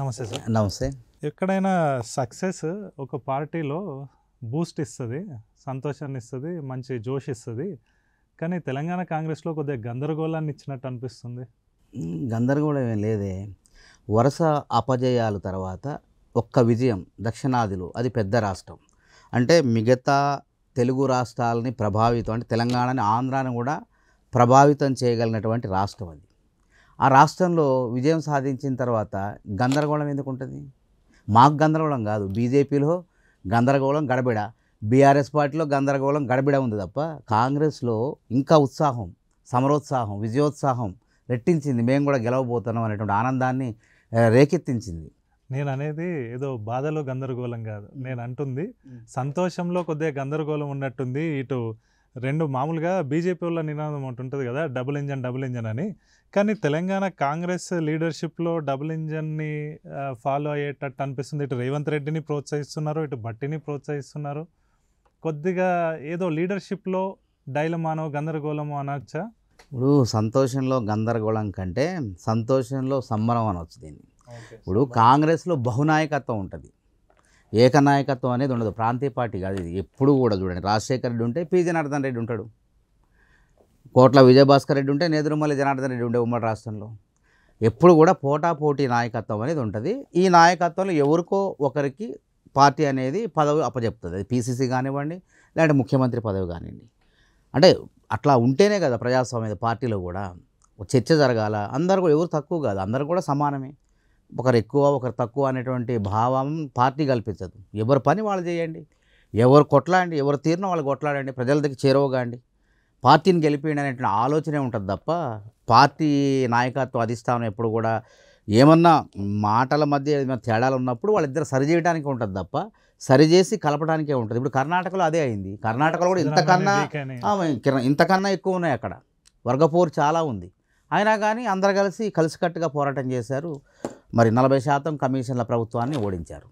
నమస్తే సార్ నమస్తే ఎక్కడైనా సక్సెస్ ఒక పార్టీలో బూస్ట్ ఇస్తుంది సంతోషాన్ని ఇస్తుంది మంచి జోష్ ఇస్తుంది కానీ తెలంగాణ కాంగ్రెస్లో కొద్దిగా గందరగోళాన్ని ఇచ్చినట్టు అనిపిస్తుంది గందరగోళం ఏం లేదే వరుస అపజయాల తర్వాత ఒక్క విజయం దక్షిణాదిలో అది పెద్ద రాష్ట్రం అంటే మిగతా తెలుగు రాష్ట్రాలని ప్రభావితం అంటే తెలంగాణని ఆంధ్రాని కూడా ప్రభావితం చేయగలిగినటువంటి రాష్ట్రం అది ఆ రాష్ట్రంలో విజయం సాధించిన తర్వాత గందరగోళం ఎందుకు ఉంటుంది మాకు గందరగోళం కాదు బీజేపీలో గందరగోళం గడబిడ బీఆర్ఎస్ పార్టీలో గందరగోళం గడబిడ ఉంది తప్ప కాంగ్రెస్లో ఇంకా ఉత్సాహం సమరోత్సాహం విజయోత్సాహం రెట్టించింది మేము కూడా గెలవబోతున్నాం అనేటువంటి ఆనందాన్ని రేకెత్తించింది నేను అనేది ఏదో బాధలో గందరగోళం కాదు నేను అంటుంది సంతోషంలో కొద్దిగా గందరగోళం ఉన్నట్టుంది ఇటు రెండు మామూలుగా బీజేపీ వల్ల నినాదం ఒకటి ఉంటుంది కదా డబుల్ ఇంజన్ డబుల్ ఇంజన్ అని కానీ తెలంగాణ కాంగ్రెస్ లీడర్షిప్లో డబుల్ ఇంజన్ని ఫాలో అయ్యేటట్టు అనిపిస్తుంది ఇటు రేవంత్ రెడ్డిని ప్రోత్సహిస్తున్నారు ఇటు భట్టిని ప్రోత్సహిస్తున్నారు కొద్దిగా ఏదో లీడర్షిప్లో డైలమానో గందరగోళం అనొచ్చా ఇప్పుడు సంతోషంలో గందరగోళం కంటే సంతోషంలో సంబరం అనొచ్చు దీన్ని ఇప్పుడు కాంగ్రెస్లో బహునాయకత్వం ఉంటుంది ఏకనాయకత్వం అనేది ఉండదు ప్రాంతీయ పార్టీ కాదు ఇది ఎప్పుడు కూడా చూడండి రాజశేఖర రెడ్డి ఉంటే పి జనార్దన్ రెడ్డి ఉంటాడు కోట్ల విజయభాస్కర్ రెడ్డి ఉంటే నేదురుమల్లి జనార్దన్ రెడ్డి ఉండే ఉమ్మడి రాష్ట్రంలో ఎప్పుడు కూడా పోటాపోటీ నాయకత్వం అనేది ఉంటుంది ఈ నాయకత్వంలో ఎవరికో ఒకరికి పార్టీ అనేది పదవి అప్పచెప్తుంది అది పీసీసీ కానివ్వండి లేదంటే ముఖ్యమంత్రి పదవి కానివ్వండి అంటే అట్లా ఉంటేనే కదా ప్రజాస్వామ్య పార్టీలో కూడా చర్చ జరగాల అందరు ఎవరు తక్కువ కాదు అందరు కూడా సమానమే ఒకరు ఎక్కువ ఒకరు తక్కువ అనేటువంటి భావం పార్టీ కల్పించదు ఎవరి పని వాళ్ళు చేయండి ఎవరు కొట్లాడండి ఎవరు తీరిన వాళ్ళు కొట్లాడండి ప్రజల దగ్గర చేరవగాండి పార్టీని గెలిపియండి అనేటువంటి ఆలోచనే ఉంటుంది తప్ప పార్టీ నాయకత్వం అధిష్టానం ఎప్పుడు కూడా ఏమన్నా మాటల మధ్య ఏమైనా తేడాలు ఉన్నప్పుడు వాళ్ళిద్దరు చేయడానికి ఉంటుంది తప్ప సరిచేసి కలపడానికే ఉంటుంది ఇప్పుడు కర్ణాటకలో అదే అయింది కర్ణాటకలో కూడా ఇంతకన్నా ఇంతకన్నా ఎక్కువ ఉన్నాయి అక్కడ వర్గపోరు చాలా ఉంది అయినా కానీ అందరు కలిసి కలిసికట్టుగా పోరాటం చేశారు మరి నలభై శాతం కమిషన్ల ప్రభుత్వాన్ని ఓడించారు